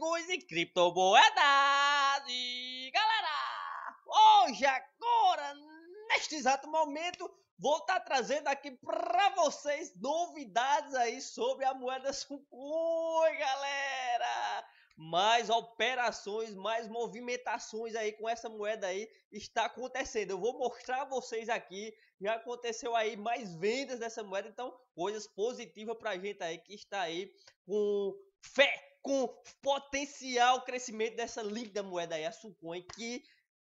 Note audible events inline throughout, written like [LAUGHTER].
Bitcoins e criptomoedas. E galera, hoje, agora, neste exato momento, vou estar tá trazendo aqui para vocês novidades aí sobre a moeda Sucui, galera. Mais operações, mais movimentações aí com essa moeda aí está acontecendo. Eu vou mostrar a vocês aqui. Já aconteceu aí mais vendas dessa moeda, então coisas positivas para a gente aí que está aí com fé com potencial crescimento dessa linda moeda aí, a Supõe, que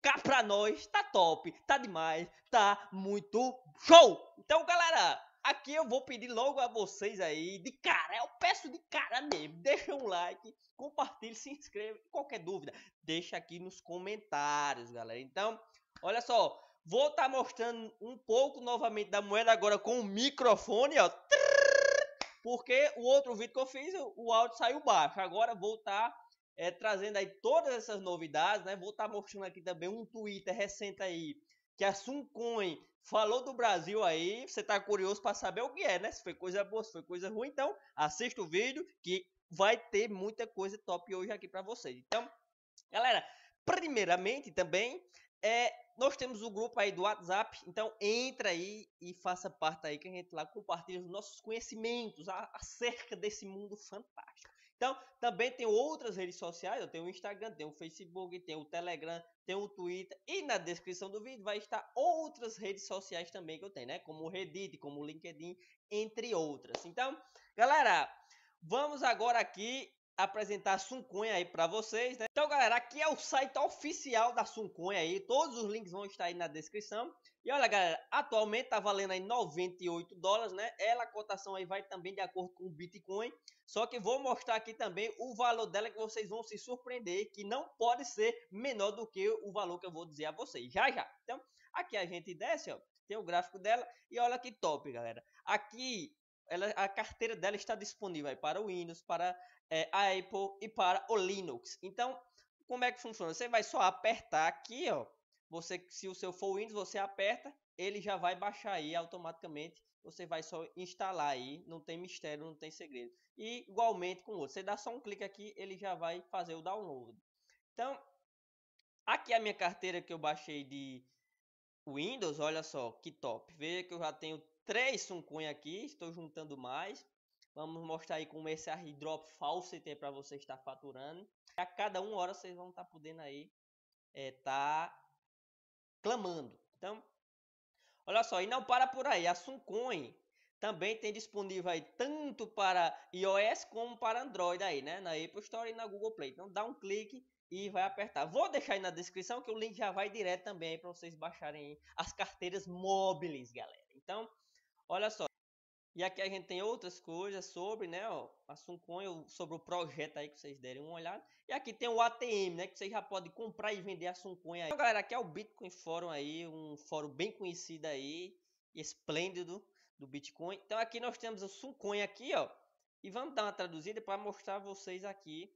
cá pra nós tá top, tá demais, tá muito show! Então, galera, aqui eu vou pedir logo a vocês aí, de cara, eu peço de cara mesmo, deixa um like, compartilhe, se inscreva, qualquer dúvida, deixa aqui nos comentários, galera. Então, olha só, vou estar tá mostrando um pouco novamente da moeda agora com o microfone, ó. Porque o outro vídeo que eu fiz, o áudio saiu baixo. Agora vou estar tá, é, trazendo aí todas essas novidades, né? Vou estar tá mostrando aqui também um Twitter recente aí que a Suncoin falou do Brasil aí. Você tá curioso para saber o que é, né? Se foi coisa boa, se foi coisa ruim, então assista o vídeo que vai ter muita coisa top hoje aqui para vocês. Então, galera, primeiramente também é nós temos o grupo aí do WhatsApp, então entra aí e faça parte aí que a gente lá compartilha os nossos conhecimentos acerca desse mundo fantástico. Então, também tem outras redes sociais, eu tenho o Instagram, tem o Facebook, tem o Telegram, tem o Twitter e na descrição do vídeo vai estar outras redes sociais também que eu tenho, né? Como o Reddit, como o LinkedIn, entre outras. Então, galera, vamos agora aqui apresentar a Suncoin aí para vocês, né? Então, galera, aqui é o site oficial da Suncoin aí, todos os links vão estar aí na descrição. E olha, galera, atualmente tá valendo aí 98 dólares, né? Ela a cotação aí vai também de acordo com o Bitcoin, só que vou mostrar aqui também o valor dela que vocês vão se surpreender, que não pode ser menor do que o valor que eu vou dizer a vocês, já já. Então, aqui a gente desce, ó, tem o gráfico dela e olha que top, galera. Aqui ela, a carteira dela está disponível para o Windows, para é, a Apple e para o Linux. Então, como é que funciona? Você vai só apertar aqui, ó. Você, se o seu for Windows, você aperta, ele já vai baixar aí automaticamente. Você vai só instalar aí, não tem mistério, não tem segredo. E igualmente com o outro, você dá só um clique aqui, ele já vai fazer o download. Então, aqui é a minha carteira que eu baixei de Windows, olha só que top. Veja que eu já tenho três suncunha aqui, estou juntando mais. Vamos mostrar aí como esse airdrop falso tem para você estar faturando. A cada uma hora vocês vão estar tá podendo aí é, tá clamando. Então, olha só, e não para por aí. A Suncoin também tem disponível aí tanto para iOS como para Android aí, né? Na Apple Store e na Google Play. Então dá um clique e vai apertar. Vou deixar aí na descrição que o link já vai direto também para vocês baixarem as carteiras móveis, galera. Então, Olha só. E aqui a gente tem outras coisas sobre, né, ó, a Suncoin, sobre o projeto aí que vocês derem uma olhada. E aqui tem o ATM, né, que vocês já podem comprar e vender a Suncoin aí. Então, galera, aqui é o Bitcoin Forum aí, um fórum bem conhecido aí, esplêndido do Bitcoin. Então aqui nós temos o Suncoin aqui, ó, e vamos dar uma traduzida para mostrar vocês aqui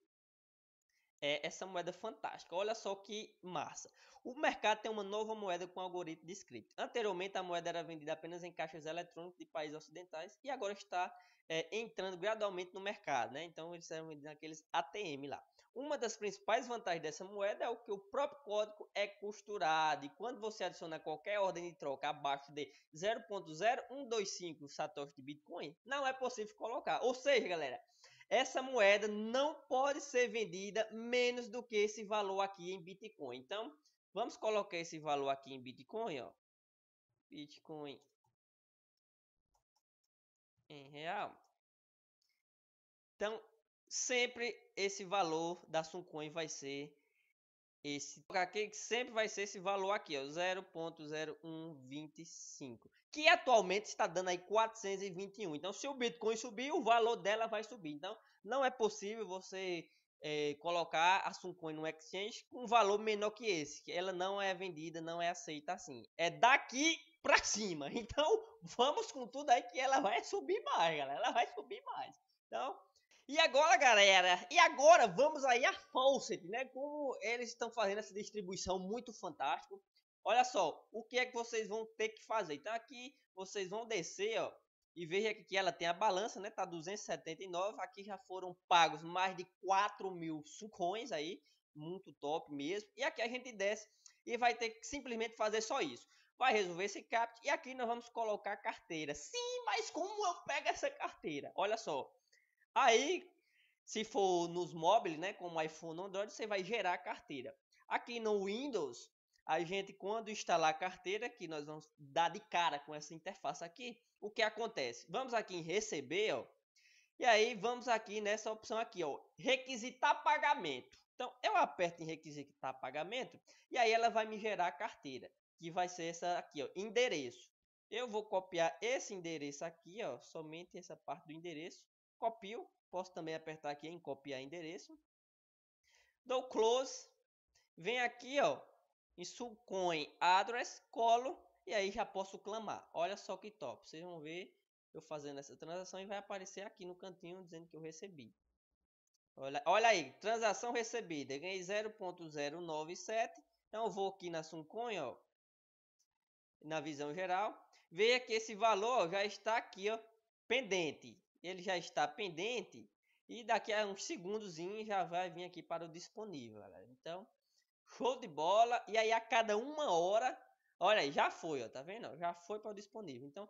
é, essa moeda fantástica. Olha só que massa. O mercado tem uma nova moeda com algoritmo de script. Anteriormente, a moeda era vendida apenas em caixas eletrônicas de países ocidentais e agora está é, entrando gradualmente no mercado. Né? Então, eles serão naqueles ATM lá. Uma das principais vantagens dessa moeda é o que o próprio código é costurado. E quando você adiciona qualquer ordem de troca abaixo de 0.0125 satoshi de Bitcoin, não é possível colocar. Ou seja, galera, essa moeda não pode ser vendida menos do que esse valor aqui em Bitcoin. Então, vamos colocar esse valor aqui em Bitcoin, ó. Bitcoin em real. Então, sempre esse valor da Suncoin vai ser esse aqui que sempre vai ser esse valor aqui, ó, 0.0125, que atualmente está dando aí 421. Então, se o Bitcoin subir, o valor dela vai subir. Então, não é possível você é, colocar a Suncoin no exchange com um valor menor que esse. Que ela não é vendida, não é aceita assim. É daqui para cima. [LAUGHS] Então, vamos com tudo aí que ela vai subir mais, galera. Ela vai subir mais. Então, e agora, galera? E agora vamos aí a Fawcett, né? Como eles estão fazendo essa distribuição muito fantástico. Olha só, o que é que vocês vão ter que fazer? Então aqui vocês vão descer, ó, e veja aqui que ela tem a balança, né? Tá 279. Aqui já foram pagos mais de 4 mil sucões aí. Muito top mesmo. E aqui a gente desce e vai ter que simplesmente fazer só isso. Vai resolver esse CAPT e aqui nós vamos colocar carteira. Sim, mas como eu pego essa carteira? Olha só. Aí, se for nos móveis, né? Como iPhone ou Android, você vai gerar a carteira. Aqui no Windows, a gente, quando instalar a carteira, que nós vamos dar de cara com essa interface aqui, o que acontece? Vamos aqui em receber, ó, e aí vamos aqui nessa opção aqui, ó, requisitar pagamento. Então, eu aperto em requisitar pagamento e aí ela vai me gerar a carteira, que vai ser essa aqui, ó, endereço. Eu vou copiar esse endereço aqui, ó, somente essa parte do endereço. Copio, posso também apertar aqui em copiar endereço. Dou close, vem aqui, ó, Insulcoin address, colo e aí já posso clamar. Olha só que top. Vocês vão ver eu fazendo essa transação e vai aparecer aqui no cantinho dizendo que eu recebi. Olha, olha aí, transação recebida. Eu ganhei 0.097. Então eu vou aqui na Suncoin, ó, na visão geral. Veja que esse valor já está aqui, ó, pendente. Ele já está pendente e daqui a uns segundos já vai vir aqui para o disponível, galera. Então, Show de bola. E aí a cada uma hora, olha aí, já foi, ó, tá vendo? Já foi para o disponível. Então,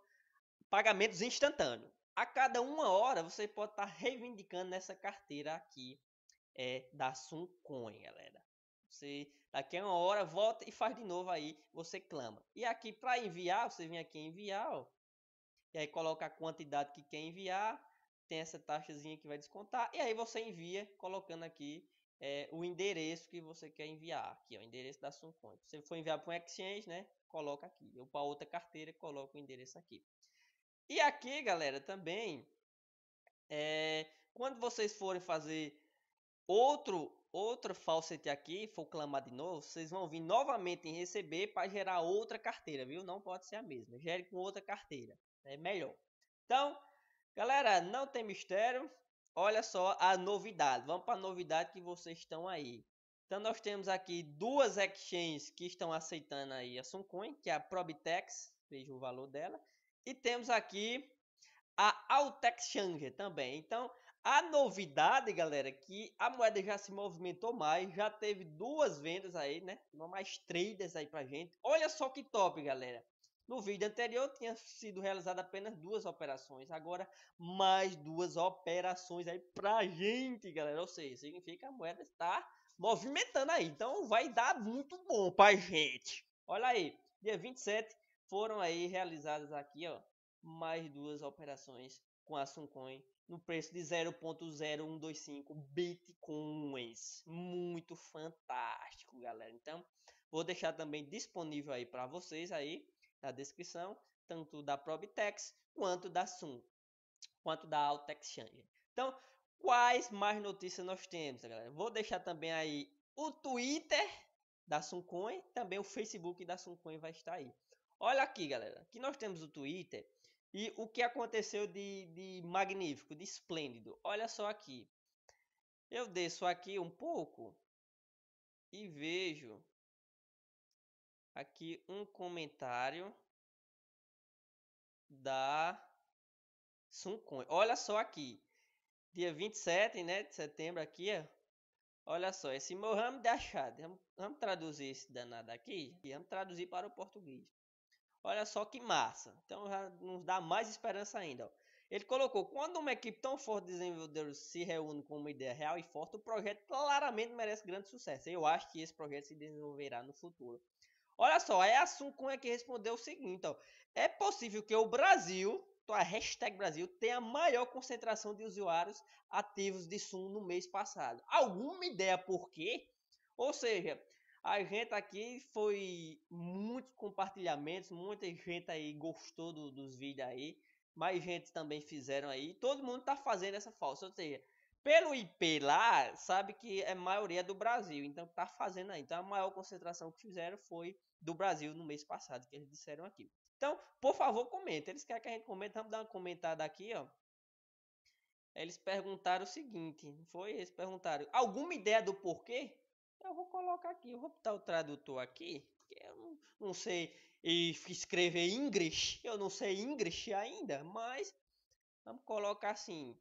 pagamentos instantâneos. A cada uma hora você pode estar tá reivindicando nessa carteira aqui é, da Suncoin, galera. Você daqui a uma hora volta e faz de novo aí, você clama. E aqui para enviar, você vem aqui enviar, ó, e aí coloca a quantidade que quer enviar, tem essa taxazinha que vai descontar e aí você envia colocando aqui é, o endereço que você quer enviar. Aqui, ó, o endereço da Suncoin. fonte. Se for enviar para um Exchange, né? Coloca aqui. Ou para outra carteira, coloca o endereço aqui. E aqui, galera, também, é, quando vocês forem fazer outro outra falsete aqui, for clamar de novo, vocês vão vir novamente em receber para gerar outra carteira, viu? Não pode ser a mesma. Gere com outra carteira. É melhor. Então, galera, não tem mistério. Olha só a novidade. Vamos para a novidade que vocês estão aí. Então nós temos aqui duas exchanges que estão aceitando aí a Suncoin, que é a Probitex, veja o valor dela, e temos aqui a Altex Change também. Então, a novidade, galera, é que a moeda já se movimentou mais, já teve duas vendas aí, né? Mais traders aí pra gente. Olha só que top, galera. No vídeo anterior tinha sido realizada apenas duas operações, agora mais duas operações aí pra gente, galera. Ou seja, significa que a moeda está movimentando aí, então vai dar muito bom pra gente. Olha aí, dia 27 foram aí realizadas aqui, ó, mais duas operações com a Suncoin no preço de 0.0125 bitcoins. Muito fantástico, galera. Então, vou deixar também disponível aí para vocês aí da descrição, tanto da Probitex quanto da Sun, quanto da Alta Exchange. Então, quais mais notícias nós temos, galera? Vou deixar também aí o Twitter da Suncoin, também o Facebook da Suncoin vai estar aí. Olha aqui, galera, que nós temos o Twitter e o que aconteceu de, de magnífico, de esplêndido. Olha só aqui. Eu desço aqui um pouco e vejo aqui um comentário da Suncoin. Olha só aqui. Dia 27 né, de setembro aqui, ó. Olha só, esse Mohamed Achad. Vamos, vamos traduzir esse danado aqui. E vamos traduzir para o português. Olha só que massa. Então já nos dá mais esperança ainda. Ó. Ele colocou: quando uma equipe tão forte de desenvolvedores se reúne com uma ideia real e forte, o projeto claramente merece grande sucesso. Eu acho que esse projeto se desenvolverá no futuro. Olha só, é assunto com é que respondeu o seguinte: ó. Então, é possível que o Brasil, então a hashtag Brasil, tenha a maior concentração de usuários ativos de Sumo no mês passado. Alguma ideia por quê? Ou seja, a gente aqui foi muitos compartilhamentos, muita gente aí gostou do, dos vídeos aí, mais gente também fizeram aí. Todo mundo tá fazendo essa falsa, ou seja, pelo IP lá, sabe que é maioria do Brasil, então tá fazendo aí. Então a maior concentração que fizeram foi do Brasil no mês passado, que eles disseram aqui. Então, por favor, comenta. Eles querem que a gente comente, vamos dar uma comentada aqui, ó. Eles perguntaram o seguinte, foi? Eles perguntaram, alguma ideia do porquê? Eu vou colocar aqui, eu vou botar o tradutor aqui, eu não, não sei escrever inglês, eu não sei inglês ainda, mas vamos colocar assim,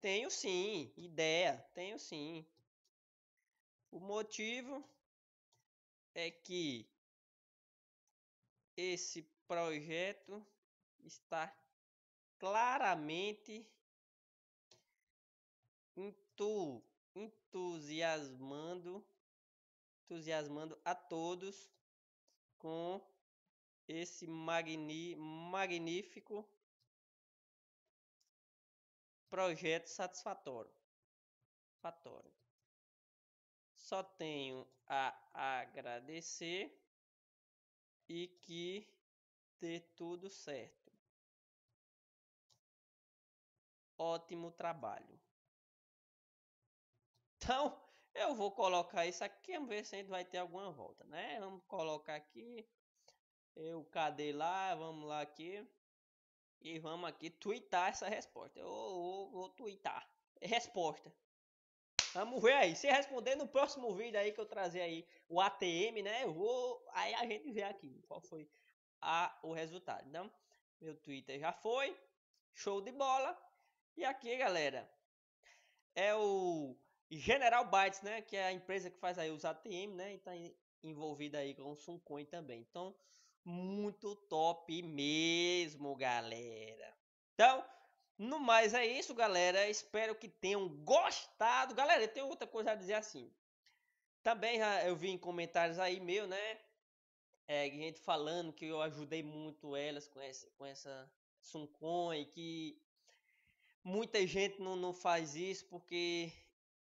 tenho sim, ideia, tenho sim. O motivo é que esse projeto está claramente entu, entusiasmando entusiasmando a todos com esse magni, magnífico projeto satisfatório. Fatório. Só tenho a agradecer e que dê tudo certo. Ótimo trabalho. Então, eu vou colocar isso aqui, vamos ver se a gente vai ter alguma volta, né? Vamos colocar aqui, eu cadê lá, vamos lá aqui. E vamos aqui twittar essa resposta. Eu, eu vou twittar. Resposta. Vamos ver aí. Se responder no próximo vídeo aí que eu trazer aí o ATM, né? Eu vou. Aí a gente vê aqui qual foi a, o resultado. Então, meu Twitter já foi. Show de bola. E aqui, galera, é o General Bytes, né? Que é a empresa que faz aí os ATM, né? E tá envolvida aí com o Suncoin também. Então muito top mesmo, galera. Então, no mais é isso, galera. Espero que tenham gostado. Galera, tem outra coisa a dizer assim. Também eu vi em comentários aí meu, né? É, gente falando que eu ajudei muito elas com essa, com essa Suncon e que muita gente não, não faz isso porque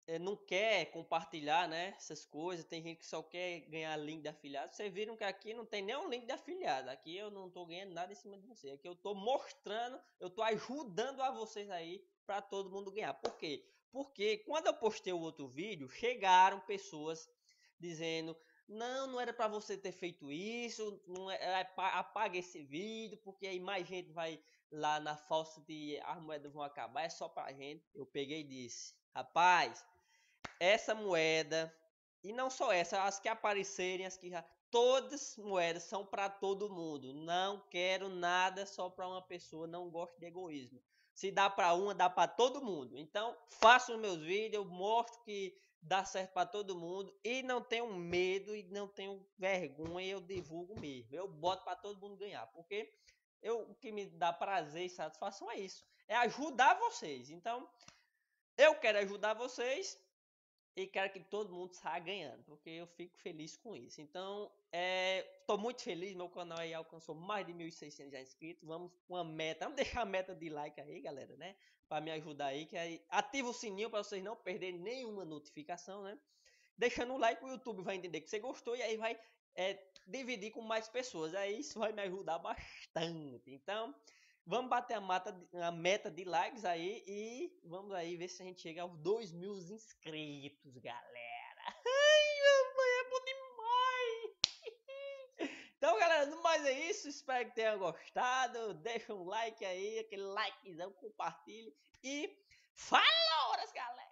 eh, não quer compartilhar né, essas coisas, tem gente que só quer ganhar link da afiliado. Vocês viram que aqui não tem nenhum link da afiliado. Aqui eu não estou ganhando nada em cima de você. Aqui eu estou mostrando, eu estou ajudando a vocês aí para todo mundo ganhar. Por quê? Porque quando eu postei o outro vídeo, chegaram pessoas dizendo: não, não era para você ter feito isso, não é, é, apaga esse vídeo, porque aí mais gente vai lá na falsa de as moedas vão acabar, é só pra gente. Eu peguei e disse, rapaz, essa moeda, e não só essa, as que aparecerem, as que já. Todas moedas são para todo mundo. Não quero nada só para uma pessoa. Não gosto de egoísmo. Se dá para uma, dá para todo mundo. Então, faço meus vídeos, mostro que dá certo para todo mundo e não tenho medo e não tenho vergonha, eu divulgo mesmo. Eu boto para todo mundo ganhar, porque eu, o que me dá prazer e satisfação é isso. É ajudar vocês. Então, eu quero ajudar vocês e quero que todo mundo saia ganhando, porque eu fico feliz com isso. Então, estou é, muito feliz, meu canal aí alcançou mais de 1.600 já inscritos. Vamos com a meta, vamos deixar a meta de like aí, galera, né? Para me ajudar aí, que aí ativa o sininho para vocês não perderem nenhuma notificação, né? Deixando o like, o YouTube vai entender que você gostou e aí vai é, dividir com mais pessoas. Aí isso vai me ajudar bastante. Então, vamos bater a, mata, a meta de likes aí e vamos aí ver se a gente chega aos 2 mil inscritos, galera. Ai, meu é bom demais! [LAUGHS] Então, galera, no mais é isso. Espero que tenham gostado. Deixa um like aí, aquele likezão, compartilhe e... Falou, galera!